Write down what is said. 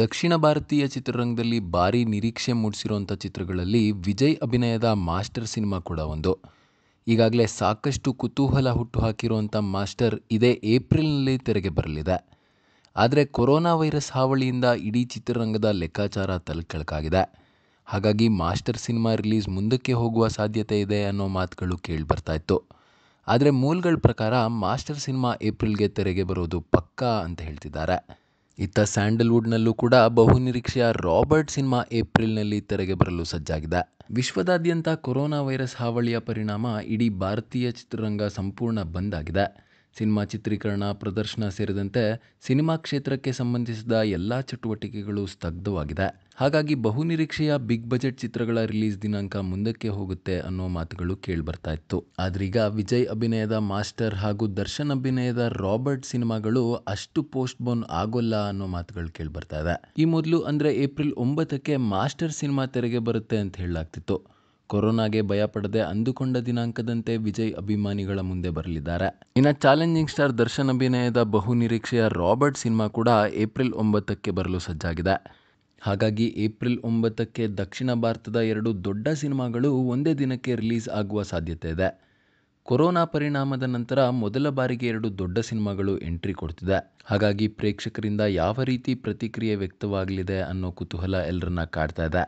ದಕ್ಷಿಣ ಭಾರತೀಯ ಚಿತ್ರರಂಗದಲ್ಲಿ ಭಾರಿ ನಿರೀಕ್ಷೆ ಮೂಡಿಸಿರುವಂಥ ಚಿತ್ರಗಳಲ್ಲಿ ವಿಜಯ್ ಅಭಿನಯದ ಮಾಸ್ಟರ್ ಸಿನಿಮಾ ಕೂಡ ಒಂದು ಈಗಾಗಲೇ ಸಾಕಷ್ಟು ಕುತೂಹಲ ಹುಟ್ಟು ಹಾಕಿರುವಂಥ ಮಾಸ್ಟರ್ ಇದೇ ಏಪ್ರಿಲ್ನಲ್ಲಿ ತೆರೆಗೆ ಬರಲಿದೆ ಆದರೆ ಕೊರೋನಾ ವೈರಸ್ ಹಾವಳಿಯಿಂದ ಇಡೀ ಚಿತ್ರರಂಗದ ಲೆಕ್ಕಾಚಾರ ತಲೆಕೆಳಕಾಗಿದೆ ಹಾಗಾಗಿ ಮಾಸ್ಟರ್ ಸಿನಿಮಾ ರಿಲೀಸ್ ಮುಂದಕ್ಕೆ ಹೋಗುವ ಸಾಧ್ಯತೆ ಇದೆ ಅನ್ನೋ ಮಾತುಗಳು ಕೇಳಿ ಬರ್ತಾ ಇತ್ತು ಆದರೆ ಮೂಲಗಳ ಪ್ರಕಾರ ಮಾಸ್ಟರ್ ಸಿನಿಮಾ ಏಪ್ರಿಲ್ಗೆ ತೆರೆಗೆ ಬರೋದು ಪಕ್ಕಾ ಅಂತ ಹೇಳ್ತಿದ್ದಾರೆ ಇತ್ತ ಸ್ಯಾಂಡಲ್ವುಡ್ನಲ್ಲೂ ಕೂಡ ಬಹುನಿರೀಕ್ಷೆಯ ರಾಬರ್ಟ್ ಸಿನಿಮಾ ಏಪ್ರಿಲ್ನಲ್ಲಿ ತೆರೆಗೆ ಬರಲು ಸಜ್ಜಾಗಿದೆ ವಿಶ್ವದಾದ್ಯಂತ ಕೊರೋನಾ ವೈರಸ್ ಹಾವಳಿಯ ಪರಿಣಾಮ ಇಡೀ ಭಾರತೀಯ ಚಿತ್ರರಂಗ ಸಂಪೂರ್ಣ ಬಂದ್ ಆಗಿದೆ ಸಿನಿಮಾ ಚಿತ್ರೀಕರಣ ಪ್ರದರ್ಶನ ಸೇರಿದಂತೆ ಸಿನಿಮಾ ಕ್ಷೇತ್ರಕ್ಕೆ ಸಂಬಂಧಿಸಿದ ಎಲ್ಲ ಚಟುವಟಿಕೆಗಳು ಸ್ತಬ್ಧವಾಗಿದೆ ಹಾಗಾಗಿ ಬಹುನಿರೀಕ್ಷೆಯ ಬಿಗ್ ಬಜೆಟ್ ಚಿತ್ರಗಳ ರಿಲೀಸ್ ದಿನಾಂಕ ಮುಂದಕ್ಕೆ ಹೋಗುತ್ತೆ ಅನ್ನೋ ಮಾತುಗಳು ಕೇಳಿಬರ್ತಾ ಇತ್ತು ಆದ್ರೀಗ ವಿಜಯ್ ಅಭಿನಯದ ಮಾಸ್ಟರ್ ಹಾಗೂ ದರ್ಶನ್ ಅಭಿನಯದ ರಾಬರ್ಟ್ ಸಿನಿಮಾಗಳು ಅಷ್ಟು ಪೋಸ್ಟ್ ಬೋನ್ ಆಗೋಲ್ಲ ಅನ್ನೋ ಮಾತುಗಳು ಕೇಳಿಬರ್ತಾ ಇದೆ ಈ ಮೊದಲು ಅಂದ್ರೆ ಏಪ್ರಿಲ್ ಒಂಬತ್ತಕ್ಕೆ ಮಾಸ್ಟರ್ ಸಿನಿಮಾ ತೆರೆಗೆ ಬರುತ್ತೆ ಅಂತ ಹೇಳಲಾಗ್ತಿತ್ತು ಕೊರೋನಾಗೆ ಭಯಪಡದೆ ಅಂದುಕೊಂಡ ದಿನಾಂಕದಂತೆ ವಿಜಯ್ ಅಭಿಮಾನಿಗಳ ಮುಂದೆ ಬರಲಿದ್ದಾರೆ ಇನ್ನು ಚಾಲೆಂಜಿಂಗ್ ಸ್ಟಾರ್ ದರ್ಶನ್ ಅಭಿನಯದ ಬಹುನಿರೀಕ್ಷೆಯ ರಾಬರ್ಟ್ ಸಿನಿಮಾ ಕೂಡ ಏಪ್ರಿಲ್ ಒಂಬತ್ತಕ್ಕೆ ಬರಲು ಸಜ್ಜಾಗಿದೆ ಹಾಗಾಗಿ ಏಪ್ರಿಲ್ ಒಂಬತ್ತಕ್ಕೆ ದಕ್ಷಿಣ ಭಾರತದ ಎರಡು ದೊಡ್ಡ ಸಿನಿಮಾಗಳು ಒಂದೇ ದಿನಕ್ಕೆ ರಿಲೀಸ್ ಆಗುವ ಸಾಧ್ಯತೆ ಇದೆ ಕೊರೋನಾ ಪರಿಣಾಮದ ನಂತರ ಮೊದಲ ಬಾರಿಗೆ ಎರಡು ದೊಡ್ಡ ಸಿನಿಮಾಗಳು ಎಂಟ್ರಿ ಕೊಡ್ತಿದೆ ಹಾಗಾಗಿ ಪ್ರೇಕ್ಷಕರಿಂದ ಯಾವ ರೀತಿ ಪ್ರತಿಕ್ರಿಯೆ ವ್ಯಕ್ತವಾಗಲಿದೆ ಅನ್ನೋ ಕುತೂಹಲ ಎಲ್ಲರನ್ನ ಕಾಡ್ತಾ ಇದೆ